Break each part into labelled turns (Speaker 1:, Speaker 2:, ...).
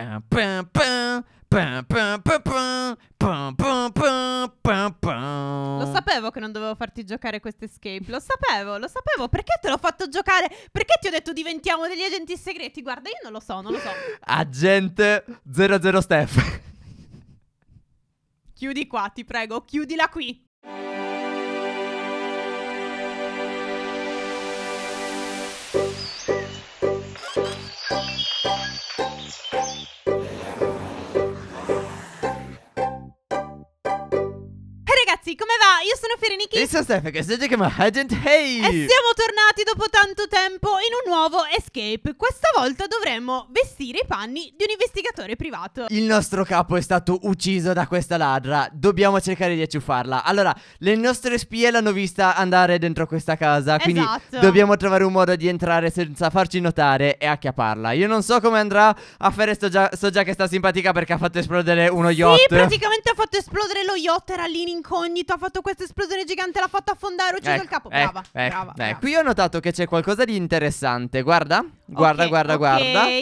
Speaker 1: Lo
Speaker 2: sapevo che non dovevo farti giocare questa escape, lo sapevo, lo sapevo. Perché te l'ho fatto giocare? Perché ti ho detto diventiamo degli agenti segreti? Guarda, io non lo so, non lo so.
Speaker 1: Agente 00 Steph.
Speaker 2: Chiudi qua, ti prego, chiudila qui. Nicky e Steph
Speaker 1: che siete come Agent Hey E siamo
Speaker 2: tornati dopo tanto tempo in un nuovo escape Questa volta dovremmo vestire i panni di un investigatore privato Il
Speaker 1: nostro capo è stato ucciso da questa ladra Dobbiamo cercare di acciuffarla Allora, le nostre spie l'hanno vista andare dentro questa casa Quindi esatto. dobbiamo trovare un modo di entrare senza farci notare e acchiapparla Io non so come andrà a fare, sto già, so già che sta simpatica perché ha fatto esplodere uno yacht Sì, praticamente
Speaker 2: ha fatto esplodere lo yacht, era lì in incognito Ha fatto questa esplosione gigante gigante l'ha fatto affondare, ho ucciso ecco, il capo. Ecco, brava, ecco, brava, ecco.
Speaker 1: brava. Qui ho notato che c'è qualcosa di interessante. Guarda, guarda, okay, guarda, okay. guarda.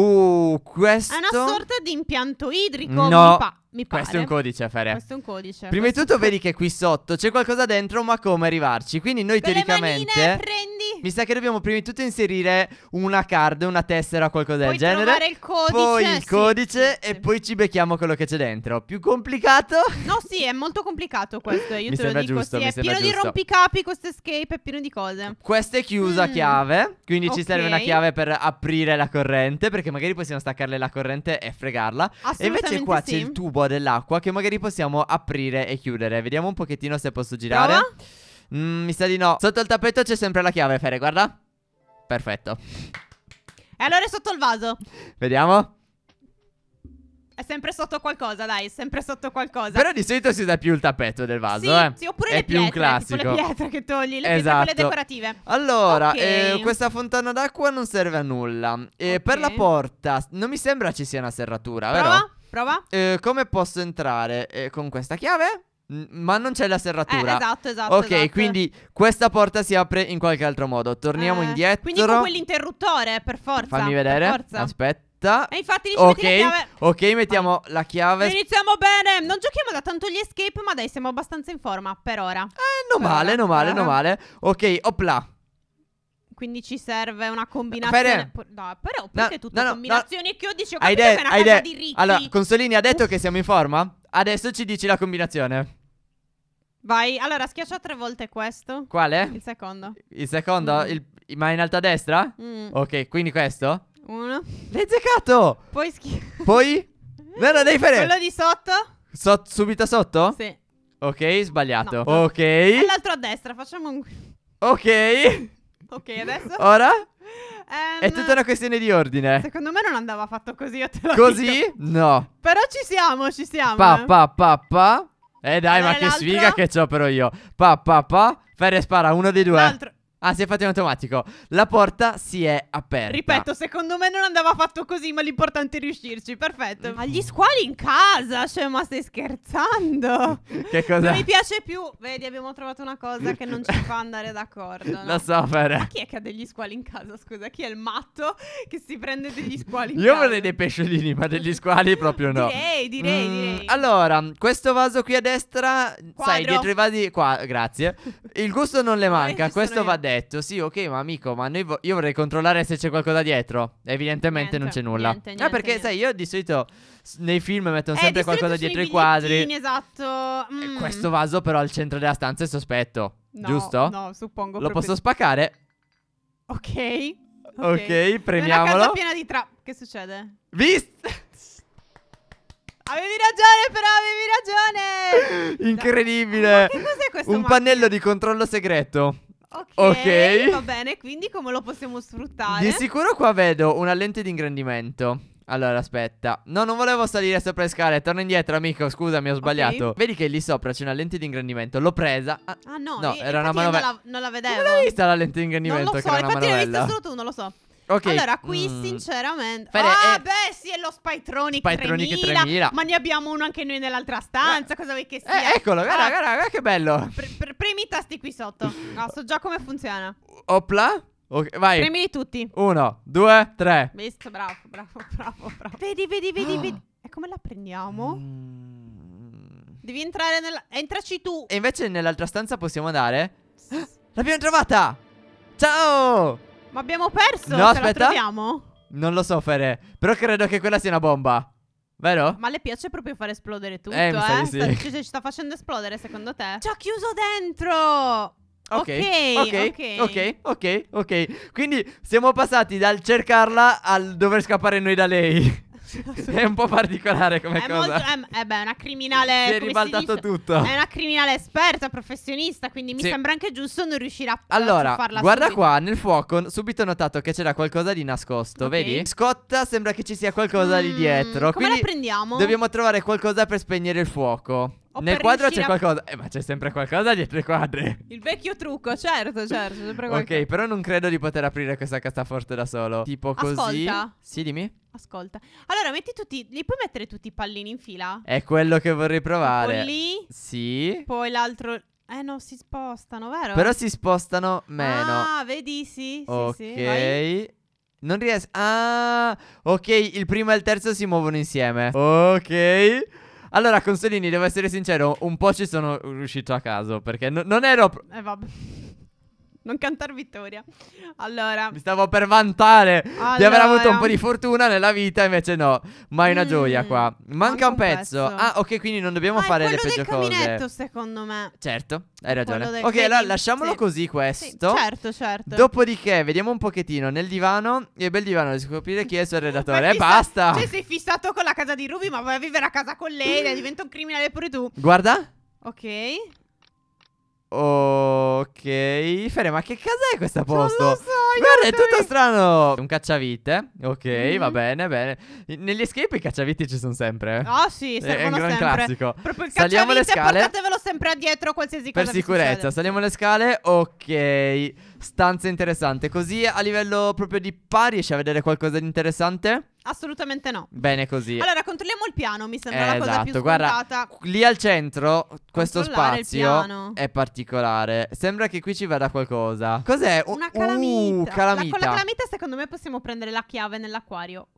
Speaker 1: Uh, questo. È una
Speaker 2: sorta di impianto idrico. No. Mi pa- mi pare. Questo è un codice,
Speaker 1: Fere. Questo è un codice. Prima di tutto, vedi che qui sotto c'è qualcosa dentro, ma come arrivarci? Quindi noi Con teoricamente. manine, prendi mi sa che dobbiamo prima di tutto inserire una card, una tessera, qualcosa poi del genere. Il codice, poi il sì, codice sì, sì. e poi ci becchiamo quello che c'è dentro. Più
Speaker 2: complicato? No, sì, è molto complicato questo. Eh, io mi te lo dico. Giusto, sì, è pieno giusto. di rompicapi, questo escape è pieno di cose.
Speaker 1: Questa è chiusa mm. chiave. Quindi okay. ci serve una chiave per aprire la corrente. Perché magari possiamo staccarle la corrente e fregarla. E invece qua c'è il tubo dell'acqua che magari possiamo aprire e chiudere. Vediamo un pochettino se posso girare. Prova? Mm, mi sa di no. Sotto il tappeto c'è sempre la chiave, Fere, guarda. Perfetto.
Speaker 2: E allora è sotto il vaso. Vediamo. È sempre sotto qualcosa, dai, è sempre sotto qualcosa. Però di solito
Speaker 1: si usa più il tappeto del vaso, sì, eh. Sì, oppure è le più pietre, un classico. tipo le pietre
Speaker 2: che togli, le esatto. pietre decorative. Allora, okay. eh, questa
Speaker 1: fontana d'acqua non serve a nulla. Eh, okay. Per la porta non mi sembra ci sia una serratura, Prova? vero? Prova, prova. Eh, come posso entrare? Eh, con questa chiave? Ma non c'è la serratura. Eh, esatto, esatto. Ok, esatto. quindi questa porta si apre in qualche altro modo. Torniamo eh, indietro. Quindi con
Speaker 2: quell'interruttore, per forza. Fammi vedere.
Speaker 1: Aspetta. E
Speaker 2: infatti lì okay, metti la chiave.
Speaker 1: Ok, mettiamo Vai. la chiave.
Speaker 2: Iniziamo bene. Non giochiamo da tanto gli escape, ma dai, siamo abbastanza in forma per ora. Eh, non per male, ora. non male, non
Speaker 1: male. Ok, opla.
Speaker 2: Quindi ci serve una combinazione. Fede. No, però perché no, tutte no, combinazioni no. Ecco, che Ho dicevo hai de- una hai de- di ricchi. Allora, Consolini
Speaker 1: ha detto Uff. che siamo in forma? Adesso ci dici la combinazione.
Speaker 2: Vai, allora schiaccia tre volte questo. Quale? Il secondo.
Speaker 1: Il secondo? Mm. Il, ma in alto a destra? Mm. Ok, quindi questo? Uno. L'hai zeccato!
Speaker 2: Poi schiaccia. Poi?
Speaker 1: No, no, devi fare. Quello di sotto? So subito sotto? Sì. Ok, sbagliato. No. Ok. E
Speaker 2: l'altro a destra, facciamo un...
Speaker 1: Ok.
Speaker 2: ok, adesso? Ora?
Speaker 1: Um, è ehm, tutta una questione di ordine.
Speaker 2: Secondo me non andava fatto così. Io te lo così? Dico. No. Però ci siamo, ci siamo. Pa, eh. pa,
Speaker 1: pa, pa. Eh dai, Qual ma che l'altro? sfiga che ho però io. Pa, pa, pa. Ferre spara uno dei due. L'altro. Ah, si è fatto in automatico. La porta si è aperta. Ripeto,
Speaker 2: secondo me non andava fatto così, ma l'importante è riuscirci. Perfetto. Mm. Ma gli squali in casa, cioè, ma stai scherzando?
Speaker 1: che cosa? Non mi
Speaker 2: piace più. Vedi, abbiamo trovato una cosa che non ci fa andare d'accordo. No? Lo so, Fer. Ma chi è che ha degli squali in casa? Scusa, chi è il matto che si prende degli squali in Io
Speaker 1: casa? Io vorrei dei pesciolini, ma degli squali proprio no.
Speaker 2: Direi, direi, mm,
Speaker 1: direi. Allora, questo vaso qui a destra, Quadro. sai, dietro i vasi. Qua, grazie. Il gusto non le manca, questo va a destra letto. Sì, ok, ma amico, ma vo io vorrei controllare se c'è qualcosa dietro. Evidentemente niente, non c'è nulla. Niente, niente, ah, perché sai, io di solito nei film mettono eh, sempre di qualcosa dietro i quadri.
Speaker 2: Esatto. Eh, mm. Questo vaso
Speaker 1: però al centro della stanza è sospetto. No, giusto? No, suppongo. Lo posso spaccare?
Speaker 2: Ok. Ok, okay premiamolo. È una casa piena di tra... Che succede?
Speaker 1: Visto!
Speaker 2: Avevi ragione, però avevi ragione! Incredibile! Ma che cos'è questo? Un
Speaker 1: pannello di controllo segreto ok, va
Speaker 2: bene, quindi come lo possiamo sfruttare? Di sicuro
Speaker 1: qua vedo una lente di ingrandimento. Allora, aspetta. No, non volevo salire sopra le scale. Torna indietro, amico. Scusami, ho sbagliato. Okay. Vedi che lì sopra c'è una lente di ingrandimento. L'ho presa. Ah,
Speaker 2: ah no, no eh, era una manovella. Non la, non la vedevo. Non l'hai vista la
Speaker 1: lente di ingrandimento? Non lo so, infatti l'hai vista solo tu,
Speaker 2: non lo so. Okay. Allora, qui mm. sinceramente. Fede, ah, è... Eh, beh, sì, è lo Spytronic, Spytronic 3000, 3000, Ma ne abbiamo uno anche noi nell'altra stanza. Eh. Cosa vuoi che eh, sia? Eh, eccolo, guarda, ah. guarda,
Speaker 1: guarda, che bello.
Speaker 2: Pre- premi i tasti qui sotto. No, so già come funziona.
Speaker 1: Opla. Okay, vai. Premili tutti. Uno, due, tre.
Speaker 2: Visto, bravo, bravo, bravo, bravo. Vedi, vedi, vedi, vedi. E come la prendiamo? Mm. Devi entrare nella... Entraci
Speaker 1: tu. E invece nell'altra stanza possiamo andare? Sì. L'abbiamo trovata! Ciao!
Speaker 2: Ma abbiamo perso? No, Se aspetta.
Speaker 1: Non lo so, Fere. Però credo che quella sia una bomba. Vero?
Speaker 2: Ma le piace proprio far esplodere tutto, eh? eh? sì. Sta, ci, sta facendo esplodere, secondo te? Ci ho chiuso dentro! Okay, okay, ok,
Speaker 1: ok, ok, ok. Quindi siamo passati dal cercarla al dover scappare noi da lei è un po' particolare come è cosa. Eh,
Speaker 2: molto, eh è, è beh, una criminale. Si è ribaltato tutto. È una criminale esperta, professionista. Quindi mi sì. sembra anche giusto non riuscire a allora, a farla Guarda subito.
Speaker 1: qua nel fuoco, subito ho notato che c'era qualcosa di nascosto. Okay. Vedi? Scotta sembra che ci sia qualcosa mm, lì dietro. Come quindi la prendiamo? Dobbiamo trovare qualcosa per spegnere il fuoco. Nel quadro c'è a... qualcosa, eh, ma c'è sempre qualcosa dietro i quadri.
Speaker 2: Il vecchio trucco, certo, certo. Sempre qualcosa.
Speaker 1: ok, però non credo di poter aprire questa cassaforte da solo. Tipo così. Ascolta. Sì, dimmi.
Speaker 2: Ascolta. Allora, metti tutti. Li puoi mettere tutti i pallini in fila?
Speaker 1: È quello che vorrei provare. Tipo lì. Sì.
Speaker 2: Poi l'altro. Eh no, si spostano, vero? Però si
Speaker 1: spostano meno.
Speaker 2: Ah, vedi, sì. sì ok. Sì,
Speaker 1: non riesco. Ah, ok. Il primo e il terzo si muovono insieme. Ok. Allora, Consolini, devo essere sincero, un po' ci sono riuscito a caso perché no- non ero... Pro-
Speaker 2: eh vabbè. Non cantare vittoria. Allora. Mi
Speaker 1: stavo per vantare allora. di aver avuto un po' di fortuna nella vita, invece no. Ma è una mm, gioia qua. Manca un pezzo. pezzo. Ah, ok, quindi non dobbiamo ah, fare le peggio cose. Ma è
Speaker 2: secondo me.
Speaker 1: Certo, hai ragione. Ok, credit. allora lasciamolo sì. così questo. Sì, certo, certo. Dopodiché, vediamo un pochettino nel divano. E bel divano di scoprire chi è il suo redattore. E basta. Cioè,
Speaker 2: sei fissato con la casa di Ruby, ma vai a vivere a casa con lei. diventa un criminale pure tu. Guarda. Ok.
Speaker 1: Ok, Fede, ma che cos'è questo posto? Non lo so, Guarda, è tutto strano. Un cacciavite. Ok, mm-hmm. va bene, bene. Negli escape i cacciavite ci sono sempre. Eh. Ah, oh,
Speaker 2: sì, eh, servono è un sempre. classico. Proprio il Saliamo le scale. Portatevelo sempre addietro qualsiasi cosa. Per sicurezza,
Speaker 1: saliamo le scale. Ok. Stanza interessante. Così a livello proprio di pari riesci a vedere qualcosa di interessante?
Speaker 2: Assolutamente no.
Speaker 1: Bene così. Allora
Speaker 2: controlliamo il piano, mi sembra eh, la cosa esatto. più scontata. Guarda,
Speaker 1: lì al centro questo spazio è particolare. Sembra che qui ci vada qualcosa. Cos'è? Una calamita. Uh, calamita. La, con la calamita
Speaker 2: secondo me possiamo prendere la chiave nell'acquario.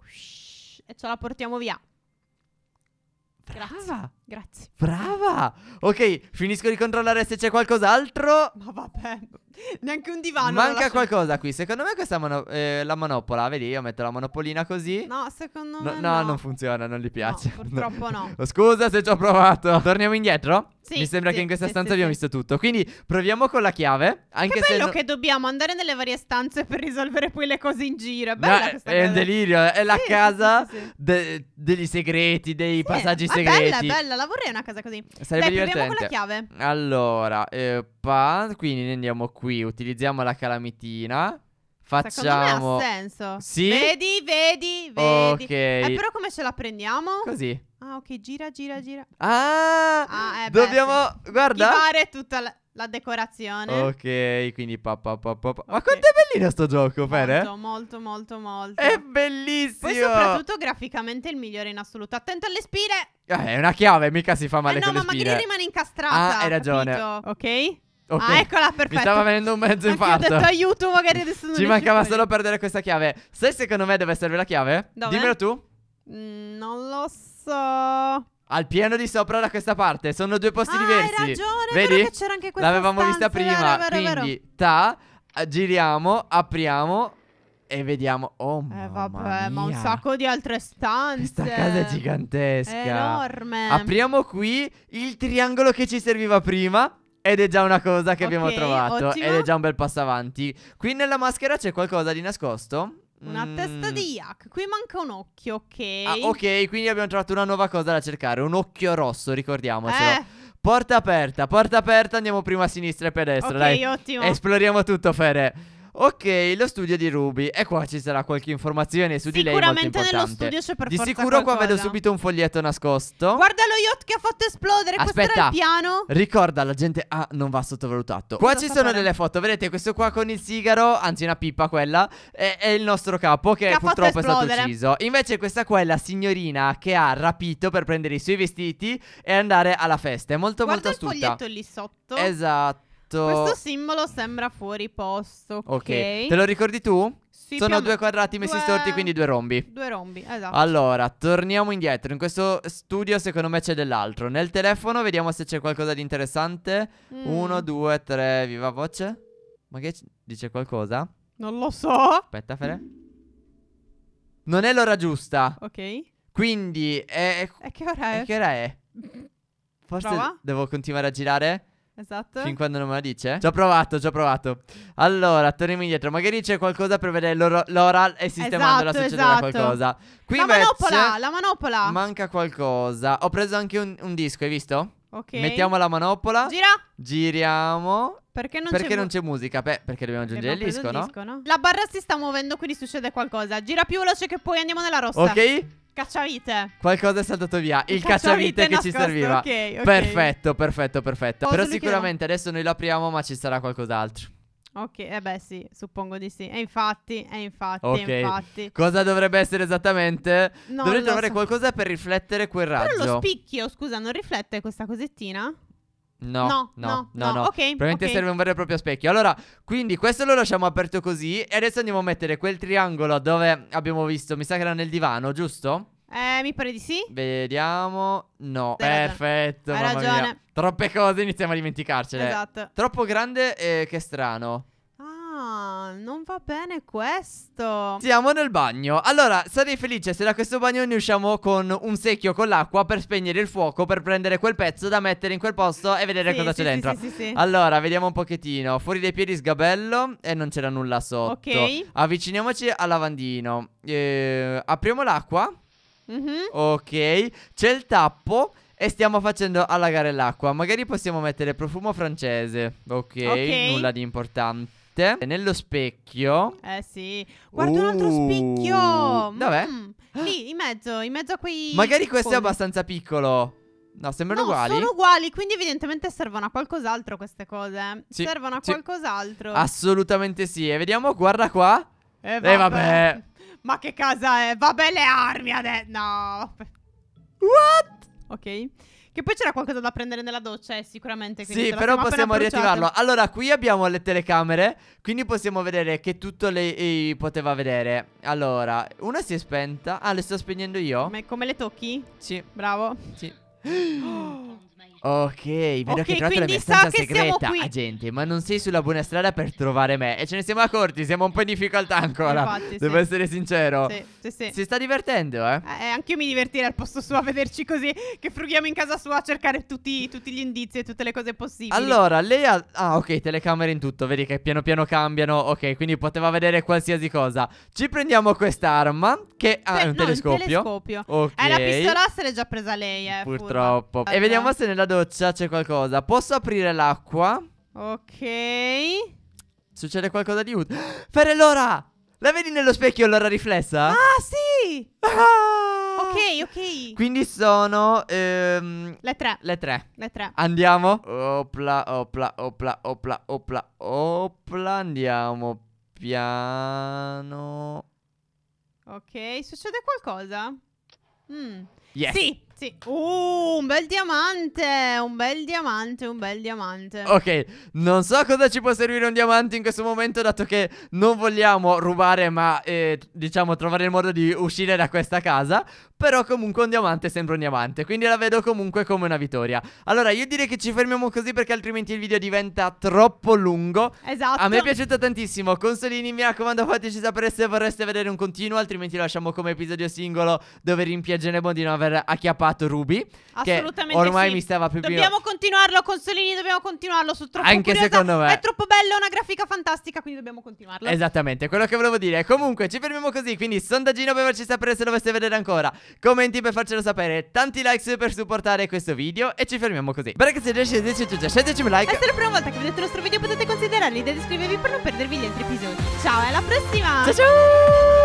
Speaker 2: E ce la portiamo via. Brava. Grazie. Grazie.
Speaker 1: Brava! Ok, finisco di controllare se c'è qualcos'altro. Ma vabbè,
Speaker 2: neanche un divano. Manca
Speaker 1: qualcosa qui. Secondo me questa è mono eh, la manopola. Vedi, io metto la monopolina così. No, secondo me. No, no, non funziona, non gli piace. No, purtroppo no. Scusa se ci ho provato. Torniamo indietro? Sì, Mi sembra sì, che in questa sì, stanza abbiamo visto tutto. Quindi proviamo con la chiave. Anche che bello se no... che
Speaker 2: dobbiamo andare nelle varie stanze per risolvere poi le cose in giro. È bella no, questa È un
Speaker 1: delirio. È la casa de degli segreti, dei passaggi segreti. Bella, bella
Speaker 2: la vorrei una cosa così. Sarebbe Dai, divertente. con la chiave.
Speaker 1: Allora, eh, pa, quindi andiamo qui, utilizziamo la calamitina.
Speaker 2: Facciamo. Secondo me ha senso. Sì. Vedi, vedi, vedi. Ok. Eh, però come ce la prendiamo? Così. Ah, ok, gira, gira, gira. Ah! ah eh, dobbiamo. Beh, sì. Guarda. Fare tutta la. La decorazione.
Speaker 1: Ok, quindi pa, pa, pa, pa. Okay. Ma quanto è bellino sto gioco, Fede? Molto,
Speaker 2: molto, molto, molto. È bellissimo. Poi soprattutto graficamente il migliore in assoluto. Attento alle spine. Eh,
Speaker 1: è una chiave, mica si fa male eh no, ma spine. magari
Speaker 2: rimane incastrata. Ah, hai ragione. Capito? Ok? Okay. Ah, eccola, perfetto. Mi stava venendo un mezzo infarto. Ho detto aiuto, magari adesso non Ci mancava solo fuori.
Speaker 1: perdere questa chiave. Sai secondo me dove serve la chiave? Dove? Dimmelo tu.
Speaker 2: Mm, non lo so.
Speaker 1: Al piano di sopra da questa parte sono due posti ah, diversi. Hai ragione, Vedi? che c'era anche questa L'avevamo vista prima, vero, vero, quindi vero. ta giriamo, apriamo e vediamo. Oh,
Speaker 2: eh, vabbè, mia. ma un sacco di altre stanze. Questa casa è
Speaker 1: gigantesca. È enorme. Apriamo qui il triangolo che ci serviva prima. Ed è già una cosa che okay, abbiamo trovato. Ottimo. Ed è già un bel passo avanti. Qui nella maschera c'è qualcosa di nascosto? Una
Speaker 2: mm. testa di mm. yak. Qui manca un occhio, ok. Ah, ok,
Speaker 1: quindi abbiamo trovato una nuova cosa da cercare. Un occhio rosso, ricordiamocelo. Eh. Porta aperta, porta aperta. Andiamo prima a sinistra e poi a destra. Ok, dai. ottimo. Esploriamo tutto, Fede. Ok, lo studio di Ruby. E qua ci sarà qualche informazione su di lei Sicuramente nello studio c'è per Di sicuro qualcosa. qua vedo subito un foglietto nascosto. Guarda
Speaker 2: lo yacht che ha fatto esplodere, Aspetta. questo era il piano.
Speaker 1: Ricorda, la gente ah, non va sottovalutato. Qua Cosa ci sono fare? delle foto, vedete questo qua con il sigaro, anzi una pippa quella, è, è il nostro capo che, che purtroppo è stato ucciso. Invece questa qua è la signorina che ha rapito per prendere i suoi vestiti e andare alla festa. È molto Guarda molto astuta. Guarda il
Speaker 2: foglietto lì sotto. Esatto fatto. Questo simbolo sembra fuori posto. Ok. Te lo ricordi tu? Sì, Sono due quadrati messi due... storti, quindi due rombi. Due rombi, esatto.
Speaker 1: Allora, torniamo indietro. In questo studio, secondo me, c'è dell'altro. Nel telefono, vediamo se c'è qualcosa di interessante. Mm. Uno, due, tre, viva voce. Ma che dice qualcosa?
Speaker 2: Non lo so. Aspetta,
Speaker 1: Fere. Non è l'ora giusta. Ok. Quindi è... E che ora è? E che ora è? Forse Prova? devo continuare a girare. Esatto. Fin quando non me la dice? Ci ho provato, ci ho provato. Allora, torniamo indietro. Magari c'è qualcosa per vedere l'or- l'oral e sistemando la esatto, succederà esatto. qualcosa. Qui la invece manopola,
Speaker 2: la manopola.
Speaker 1: Manca qualcosa. Ho preso anche un, un disco, hai visto?
Speaker 2: Ok. Mettiamo la
Speaker 1: manopola. Gira. Giriamo.
Speaker 2: Perché non, perché c'è, mu- c'è
Speaker 1: musica? Beh, perché dobbiamo aggiungere il, disco, il disco,
Speaker 2: no? no? La barra si sta muovendo, quindi succede qualcosa. Gira più veloce che poi andiamo nella rossa. Ok. Cacciavite.
Speaker 1: Qualcosa è saltato via. Il, il cacciavite, cacciavite che nascosto, ci serviva. Okay, ok, Perfetto, perfetto, perfetto. Però sicuramente adesso noi lo apriamo, ma ci sarà qualcos'altro.
Speaker 2: Ok, eh beh sì, suppongo di sì. E infatti, e infatti, okay. infatti. Cosa
Speaker 1: dovrebbe essere esattamente? No, Dovrei trovare so. qualcosa per riflettere quel raggio. Però lo
Speaker 2: spicchio, scusa, non riflette questa cosettina?
Speaker 1: No, no, no, no, no. Okay, Probabilmente okay. serve un vero e proprio specchio. Allora, quindi questo lo lasciamo aperto così. E adesso andiamo a mettere quel triangolo dove abbiamo visto. Mi sa che era nel divano, giusto?
Speaker 2: Eh, mi pare di sì.
Speaker 1: Vediamo. No, Hai perfetto. Ragione. Hai ragione. Mia. Troppe cose iniziamo a dimenticarcele. Esatto. Troppo grande e che strano.
Speaker 2: Ah, non va bene questo. Siamo
Speaker 1: nel bagno. Allora, sarei felice se da questo bagno ne usciamo con un secchio con l'acqua per spegnere il fuoco, per prendere quel pezzo da mettere in quel posto e vedere sì, cosa sì, c'è sì, dentro. Sì, sì, sì. Allora, vediamo un pochettino. Fuori dai piedi sgabello e non c'era nulla sotto. Ok. Avviciniamoci al lavandino. Eh, apriamo l'acqua. Mm-hmm. Ok. C'è il tappo. E stiamo facendo allagare l'acqua. Magari possiamo mettere profumo francese. Ok, okay. nulla di importante mette nello specchio.
Speaker 2: Eh sì. Guarda uh. un altro specchio. Uh. Dov'è? Mm. Lì, in mezzo, in mezzo a quei... Magari questo Poi. è abbastanza
Speaker 1: piccolo. No, sembrano no, uguali. Sono
Speaker 2: uguali, quindi evidentemente servono a qualcos'altro queste cose. Sì, servono a sì. qualcos'altro.
Speaker 1: Assolutamente sì. E vediamo, guarda qua.
Speaker 2: E eh, eh, vabbè. Eh, vabbè. Ma che casa è? Vabbè le armi adesso. No. What? Ok. Che poi c'era qualcosa da prendere nella doccia, eh, sicuramente. Sì, però possiamo riattivarlo. Allora,
Speaker 1: qui abbiamo le telecamere, quindi possiamo vedere che tutto lei poteva vedere. Allora, una si è spenta. Ah, le sto spegnendo io.
Speaker 2: Ma come le tocchi? Sì. Bravo. Sì.
Speaker 1: Ok, vedo okay, che hai trovato la mia stanza segreta, agente, ah, ma non sei sulla buona strada per trovare me. E ce ne siamo accorti, siamo un po' in difficoltà ancora. Infatti, Devo sì. essere sincero. Sì, sì, sì. Si sta divertendo, eh? eh?
Speaker 2: Eh, anch'io mi divertirei al posto suo a vederci così, che frughiamo in casa sua a cercare tutti, tutti gli indizi e tutte le cose possibili. Allora,
Speaker 1: lei ha... Ah, ok, telecamere in tutto, vedi che piano piano cambiano, ok, quindi poteva vedere qualsiasi cosa. Ci prendiamo quest'arma, che... Ah, è un no, telescopio. Un telescopio. Ok. Eh, la pistola
Speaker 2: se l'è già presa lei, eh. Purtroppo
Speaker 1: purtroppo. E vediamo se nella doccia c'è qualcosa. Posso aprire l'acqua? Ok. Succede qualcosa di utile. Fare Ferellora! La vedi nello specchio l'ora riflessa?
Speaker 2: Ah, sì! Ah! Ok, ok.
Speaker 1: Quindi sono... Ehm, le tre. Le tre. Le tre. Andiamo. Opla, opla, opla, opla, opla, opla. Andiamo piano.
Speaker 2: Ok, succede qualcosa? Mm. Yes. Sì, sì. Uh, un bel diamante, un bel diamante, un bel diamante. Ok,
Speaker 1: non so cosa ci può servire un diamante in questo momento, dato che non vogliamo rubare, ma eh, diciamo trovare il modo di uscire da questa casa. Però comunque un diamante è sempre un diamante, quindi la vedo comunque come una vittoria. Allora, io direi che ci fermiamo così perché altrimenti il video diventa troppo lungo.
Speaker 2: Esatto. A me è piaciuto
Speaker 1: tantissimo. Consolini, mi raccomando, fateci sapere se vorreste vedere un continuo, altrimenti lo lasciamo come episodio singolo dove rimpiangeremo di non aver acchiappato fatto Ruby. Assolutamente. ormai sì. mi stava più Dobbiamo
Speaker 2: continuarlo, Consolini, dobbiamo continuarlo. Sono troppo Anche curiosa. secondo me. È troppo bello, è una grafica fantastica, quindi dobbiamo continuarlo.
Speaker 1: Esattamente, quello che volevo dire. Comunque, ci fermiamo così. Quindi, sondaggino per farci sapere se lo voleste vedere ancora. Commenti per farcelo sapere. Tanti like per supportare questo video. E ci fermiamo così. che se riesci a dirci tutto, scendeci un like. E se è
Speaker 2: la prima volta che vedete il nostro video, potete considerare l'idea di iscrivervi per non perdervi gli altri episodi. Ciao, alla prossima. Ciao, ciao.